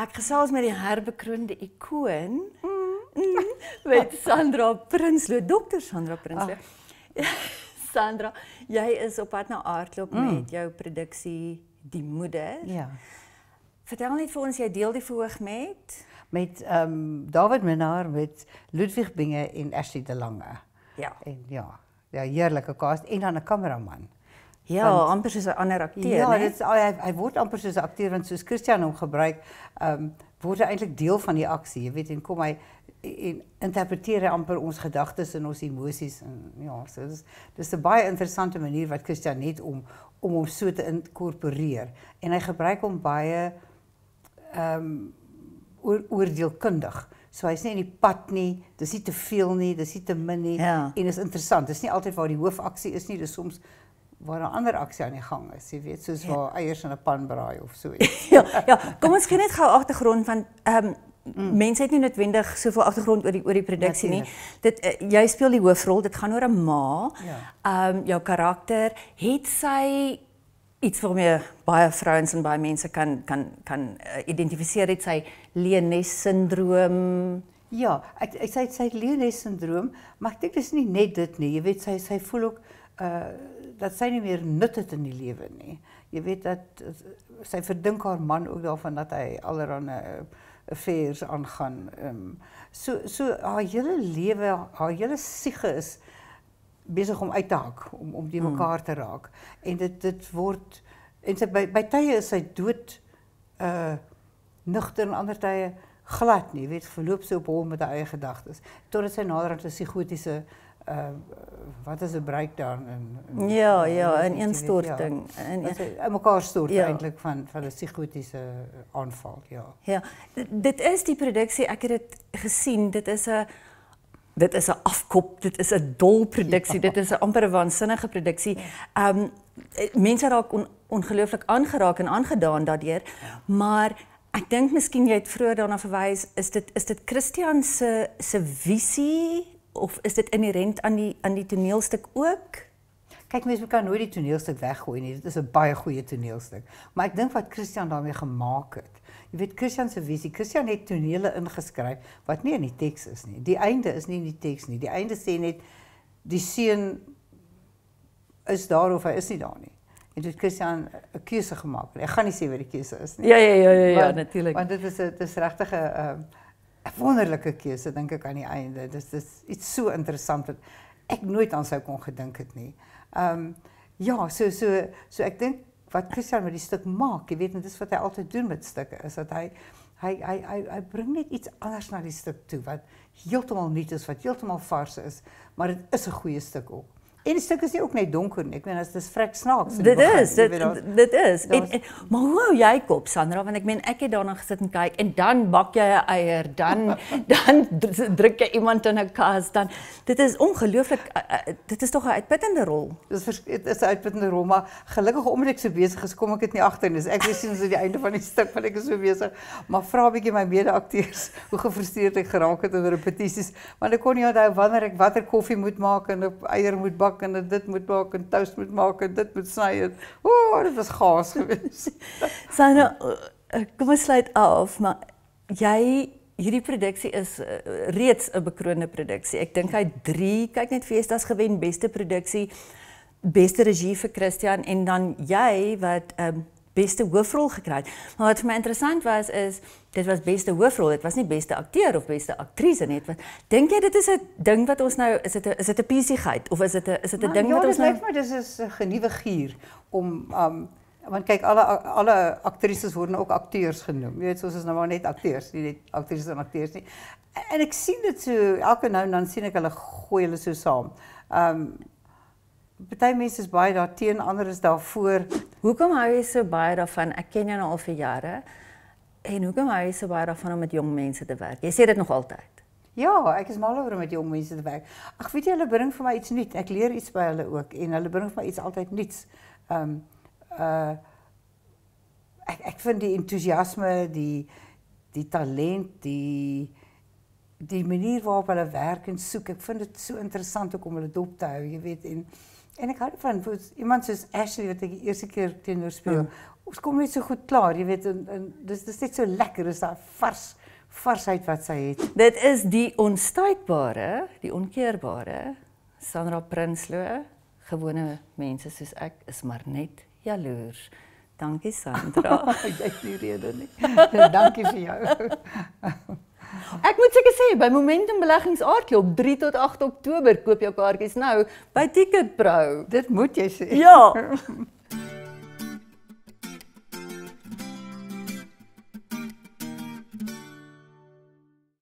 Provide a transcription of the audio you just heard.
Ek gesels met die herbekroonde ikoon, mm. met Sandra Prinsloo, dokter Sandra Prinsloo. Sandra, jy is op pad na aardklop mm. met jou produksie Die Moeder. Ja. Vertel net vir ons jy deel die verhoog met met ehm um, David Minnar met Ludwig Binge en Ashley De Lange. Ja. En ja, ja, heerlike kaas en dan 'n kameraman. Ja, want, amper soos 'n ander akteur, ja, nee. Ja, hy hy word amper soos 'n akteur want soos Christian hom gebruik, ehm um, word hy eintlik deel van die aksie, jy weet, en kom hy en interpreteer hy amper ons gedagtes en ons emosies en ja, so dis dis 'n baie interessante manier wat Christian het om om hom so te inkorporeer en hy gebruik hom baie ehm um, oor, oordeelkundig. So hy's nie in die pad nie, dis nie te veel nie, dis nie te min nie ja. en is interessant. Dis nie altyd waar die hoofaksie is nie, dis soms waar 'n ander aksie aan die gang is, jy weet, soos ja. waar eiers in 'n pan braai of so iets. ja, ja, kom ons kyk net gou agtergrond van ehm um, Mm. Mense het nie noodwendig soveel agtergrond oor die oor die produksie nie. Dit uh, jy speel die hoofrol. Dit gaan oor 'n ma. Ja. Ehm um, jou karakter het sy iets wat me baie vrouens en baie mense kan kan kan uh, identifiseer het sy Leenes syndroom. Ja, ek, ek sê sy het Leenes syndroom, maar ek dink dis nie net dit nie. Jy weet sy sy voel ook Uh, dat zijn niet meer nuttig in die leven nee je weet dat zij verdink haar man ook daarvan dat hij allerlei eh, affairs aangaan. Ehm um, so so haar hele leven, haar hele siege is bezig om uit te hak, om om die hmm. elkaar te raak. En dit dit wordt en sy bij bij tye is zij dood uh nuchter, en ander tye glad niet. weet verloopt ze op hom met haar gedachten. gedagtes. Totdat zij naderhand 'n psigotiese uh uh, wat is 'n breakdown in, in Ja, in, ja, in instorting, in in mekaar stort ja. Eh, ja. eintlik van van 'n psigotiese eh, aanval, ja. Ja. Dit is die produksie, ek het dit gesien, dit is 'n dit is 'n afkop, dit is 'n dol produksie, ja. dit is 'n amper waansinnige produksie. Ja. Ehm um, mense raak on, ongelooflik aangeraak en aangedaan daardeur, ja. maar Ek dink miskien jy het vroeër daarna verwys is dit is dit Christian se se visie of is dit inherent aan die aan die toneelstuk ook? Kijk, we kan nooit die toneelstuk weggooien. nie. Dit is een baie goeie toneelstuk. Maar ik denk wat Christian daarmee gemaak het. Je weet Christian se visie, Christian heeft tonele ingeschreven. wat nie in die teks is nie. Die einde is niet in die teks nie. Die einde sê niet. die zin. is daar of hij is niet daar nie. En toen Christian een keuze gemaakt. Ik ga niet zien wat ik keuze is. Nie. Ja, ja, ja, ja, ja natuurlijk. Want het is, het is 'n wonderlike keuse dink ek aan die einde. Dit is iets so interessant wat ek nooit aan sou kon gedink het nie. Ehm um, ja, so so so ek dink wat Christian met die stuk maak, jy weet net dis wat hy altyd doen met stukke is dat hy hy hy hy, hy bring net iets anders na die stuk toe wat heeltemal nuut is, wat heeltemal vars is, maar dit is 'n goeie stuk ook. En dit is ook net donker. Ek meen as dis vrek snaaks. Dit is dit dit is. En, en maar hoe hou jy kop Sandra want ek meen ek het daarna gesit en kyk en dan bak jy 'n eier, dan dan druk jy iemand in 'n kas dan. Dit is ongelooflik. Eh, eh, dit is tog 'n uitputtende rol. Dit is dit is 'n uitputtende rol, maar gelukkig omdat ek so besig is, kom ek dit nie agter nie. Ek weet sien as dit die einde van die stuk wat ek is so besig, maar vra 'n bietjie my medeakteurs hoe gefrustreerd ek geraak het oor repetisies want ek kon nie onthou wanneer ek watter koffie moet maak en of eier moet bak maak en dit moet maak en toast moet maak en dit moet sny en o, oh, dit was gaas geweest. Sanne, eh, eh, kom ons sluit af, maar jy hierdie produksie is uh, reeds 'n bekroonde produksie. Ek dink hy 3 kyk net Vestas gewen beste produksie, beste regie vir Christian en dan jy wat um, beste hoofrol gekregen. Maar wat voor mij interessant was is dit was beste hoofrol, dit was niet beste acteur of beste actrice, nie. Denk jij dit is het ding wat ons nou is het een is of is het een is ding ja, wat ons nou Ja, dit lyk nou- my is een genuwe gier om um want kijk, alle alle actrices worden nou ook acteurs genoemd. Je weet zoals is nou maar net acteurs, niet actrices en acteurs nie. En ik zie dat ze, elke nou en dan zie ik hulle gooi hulle so saam. Um baie mense is baie daarteen, ander is daarvoor. Hoekom hou jy so baie daarvan? Ek ken jou nou al vir jare. En hoekom hou jy so baie daarvan om met jong mense te werk? Jy sê dit nog altyd. Ja, ek is mal oor om met jong mense te werk. Ag, weet jy, hulle bring vir my iets nuuts. Ek leer iets by hulle ook en hulle bring vir my iets altyd nuuts. Ehm um, uh ek ek vind die entoesiasme, die die talent, die die manier waarop hulle werk en soek, ek vind dit so interessant ook om hulle dop te hou, jy weet en en ek hou van iemand soos Ashley wat ek die eerste keer teenoor speel. komt Ons kom net so goed klaar, jy weet en, en dis dis net so lekker, is daai vars varsheid wat sy het. Dit is die onstuitbare, die onkeerbare Sandra Prinsloo, gewone mense soos ek is maar net jaloers. Dankie Sandra. Jy het nie rede nie. Dankie vir jou. Ek moet seker sê by Momentum Beleggings Aardklop 3 tot 8 Oktober koop jou kaartjies nou by Ticketpro. Dit moet jy sê. Ja.